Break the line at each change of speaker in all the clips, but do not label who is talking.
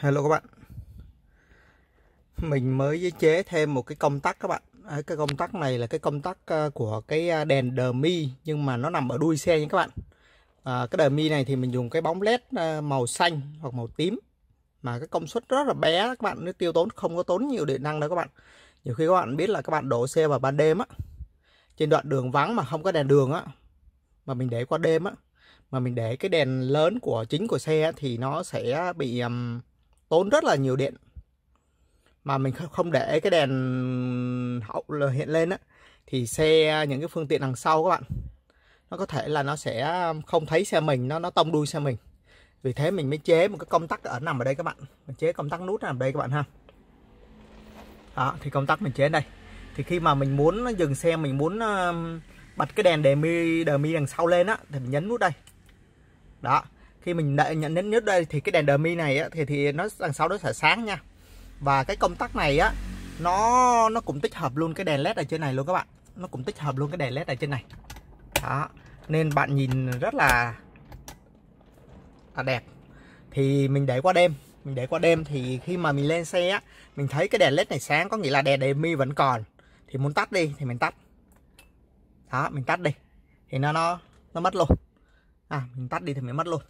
hello các bạn mình mới chế thêm một cái công tắc các bạn cái công tắc này là cái công tắc ờ, của cái ờ, đèn đờ mi nhưng mà nó nằm ở đuôi xe nha các bạn à, cái mi này thì mình dùng cái bóng led màu xanh hoặc màu tím mà cái công suất rất là bé các bạn nó tiêu tốn không có tốn nhiều điện năng đâu các bạn nhiều khi các bạn biết là các bạn đổ xe vào ban đêm á trên đoạn đường vắng mà không có đèn đường á mà mình để qua đêm á mà mình để cái đèn lớn của chính của xe thì nó sẽ bị um, tốn rất là nhiều điện mà mình không để cái đèn hậu hiện lên á thì xe những cái phương tiện đằng sau các bạn nó có thể là nó sẽ um, không thấy xe mình nó nó tông đuôi xe mình vì thế mình mới chế một cái công tắc ở nằm ở đây các bạn mình chế công tắc nút nằm ở đây các bạn ha đó thì công tắc mình chế đây thì khi mà mình muốn dừng xe mình muốn um, bật cái đèn đề mi đờ mi đằng sau lên á thì mình nhấn nút đây đó khi mình đợi, nhận đến nước đây thì cái đèn đờ mi này á, thì thì nó đằng sau nó sẽ sáng nha và cái công tắc này á nó nó cũng tích hợp luôn cái đèn led ở trên này luôn các bạn nó cũng tích hợp luôn cái đèn led ở trên này đó nên bạn nhìn rất là, là đẹp thì mình để qua đêm mình để qua đêm thì khi mà mình lên xe á mình thấy cái đèn led này sáng có nghĩa là đèn đèn mi vẫn còn thì muốn tắt đi thì mình tắt đó mình tắt đi thì nó nó nó mất luôn à mình tắt đi thì mình mất luôn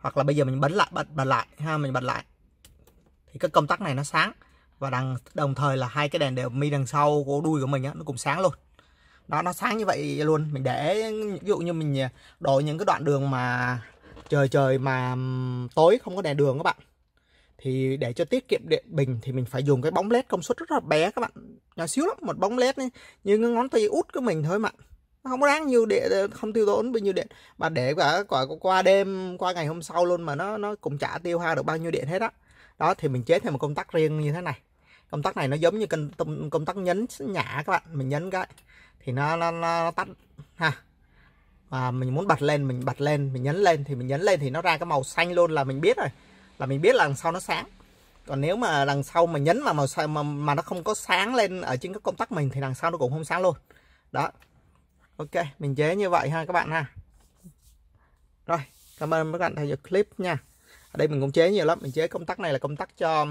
hoặc là bây giờ mình bấm lại bật bật lại ha mình bật lại thì cái công tắc này nó sáng và đằng đồng thời là hai cái đèn đều mi đằng sau của đuôi của mình á nó cũng sáng luôn đó nó sáng như vậy luôn mình để ví dụ như mình ờ, đổi những cái đoạn đường mà trời trời mà tối không có đèn đường các bạn thì để cho tiết kiệm điện bình thì mình phải dùng cái bóng led công suất rất là bé các bạn nhỏ xíu lắm một bóng led như ngón tay út của mình thôi mà không có đáng nhiều điện không tiêu tốn bao nhiêu điện mà để cả, cả qua đêm qua ngày hôm sau luôn mà nó nó cũng chả tiêu hao được bao nhiêu điện hết á đó. đó thì mình chế thêm một công tắc riêng như thế này công tắc này nó giống như công, công tắc nhấn nhả các bạn mình nhấn cái thì nó nó, nó, nó tắt ha mà mình muốn bật lên mình bật lên mình nhấn lên thì mình nhấn lên thì nó ra cái màu xanh luôn là mình biết rồi là mình biết là đằng sau nó sáng còn nếu mà đằng sau mà nhấn mà màu xanh mà, mà nó không có sáng lên ở trên cái công tắc mình thì đằng sau nó cũng không sáng luôn đó ok mình chế như vậy ha các bạn ha rồi cảm ơn các bạn theo dõi clip nha ở đây mình cũng chế nhiều lắm mình chế công tắc này là công tắc cho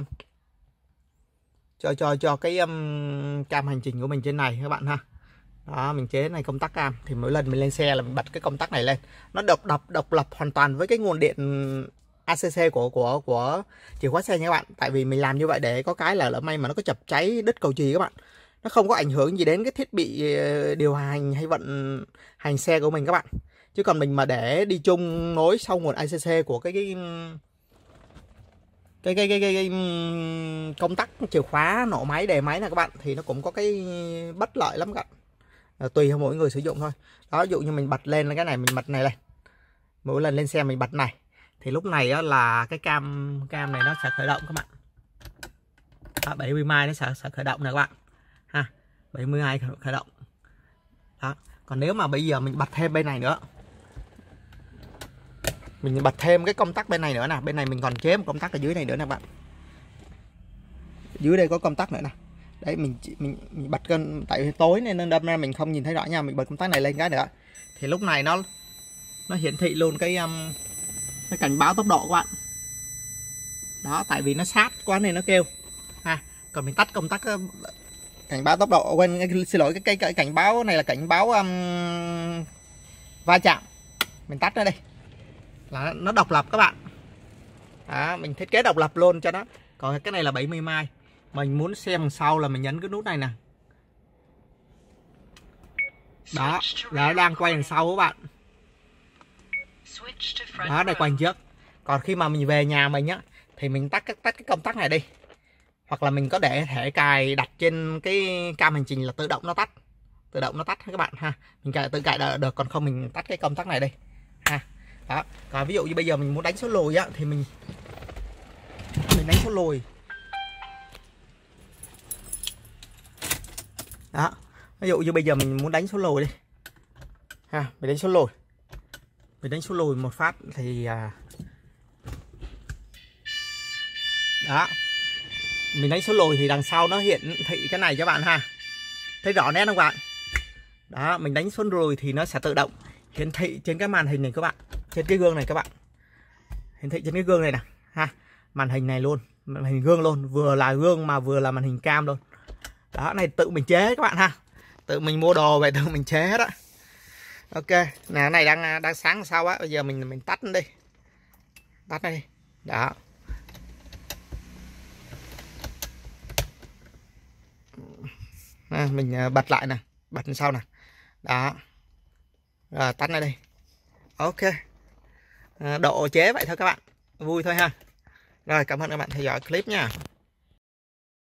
cho cho cho cái um, cam hành trình của mình trên này các bạn ha đó mình chế này công tắc cam thì mỗi lần mình lên xe là mình bật cái công tắc này lên nó độc độc độc lập hoàn toàn với cái nguồn điện ACC của của của chìa khóa xe nha các bạn tại vì mình làm như vậy để có cái là lỡ may mà nó có chập cháy đứt cầu chì các bạn nó không có ảnh hưởng gì đến cái thiết bị ờ, điều hành hay vận hành xe của mình các bạn chứ còn mình mà để đi chung nối sau nguồn ICC của cái cái cái cái cái, cái, cái công tắc chìa khóa nổ máy đề máy là các bạn thì nó cũng có cái bất lợi lắm các bạn ờ, tùy theo mỗi người sử dụng thôi đó ví dụ như mình bật lên cái này mình bật này này mỗi lần lên xe mình bật này thì lúc này là cái cam cam này nó sẽ khởi động các bạn bảy 70 mai nó sẽ, sẽ khởi động này các bạn ha 70 ngày khởi động đó còn nếu mà bây giờ mình bật thêm bên này nữa mình bật thêm cái công tắc bên này nữa nè bên này mình còn chế một công tắc ở dưới này nữa nè bạn dưới đây có công tắc nữa nè đấy mình, mình mình bật cân tại tối nên đâm ra mình không nhìn thấy rõ nha mình bật công tắc này lên cái nữa thì lúc này nó nó hiển thị luôn cái um, cái cảnh báo tốc độ của bạn đó tại vì nó sát quá nên nó kêu ha còn mình tắt công tắc um, cảnh báo tốc độ quên xin lỗi cái, cái, cái cảnh báo này là cảnh báo um, va chạm mình tắt nó đây là nó độc lập các bạn đó, mình thiết kế độc lập luôn cho nó còn cái này là 70 mai mình muốn xem sau là mình nhấn cái nút này nè đó là đang quay đằng sau các bạn đó này quay trước còn khi mà mình về nhà mình nhá thì mình tắt tắt cái công tắc này đi hoặc là mình có để thể cài đặt trên cái cam hành trình là tự động nó tắt tự động nó tắt các bạn ha mình cài tự cài đợi, được còn không mình tắt cái công tắc này đây ha đó còn ví dụ như bây giờ mình muốn đánh số lùi á thì mình mình đánh số lùi đó ví dụ như bây giờ mình muốn đánh số lùi đi ha mình đánh số lùi mình đánh số lùi một phát thì à, đó mình đánh số lồi thì đằng sau nó hiện thị cái này cho bạn ha thấy rõ nét không bạn đó mình đánh xuống rồi thì nó sẽ tự động hiển thị trên cái màn hình này các bạn trên cái gương này các bạn hiển thị trên cái gương này nè ha màn hình này luôn màn hình gương luôn vừa là gương mà vừa là màn hình cam luôn đó này tự mình chế các bạn ha tự mình mua đồ về tự mình chế hết á ok nè này đang à, đang sáng sao á bây giờ mình mình tắt đi tắt đi đó à, mình bật lại nè bật sau nè đó rồi tắt lại đây ok à, độ chế vậy thôi các bạn vui thôi ha rồi cảm ơn các bạn theo dõi clip nha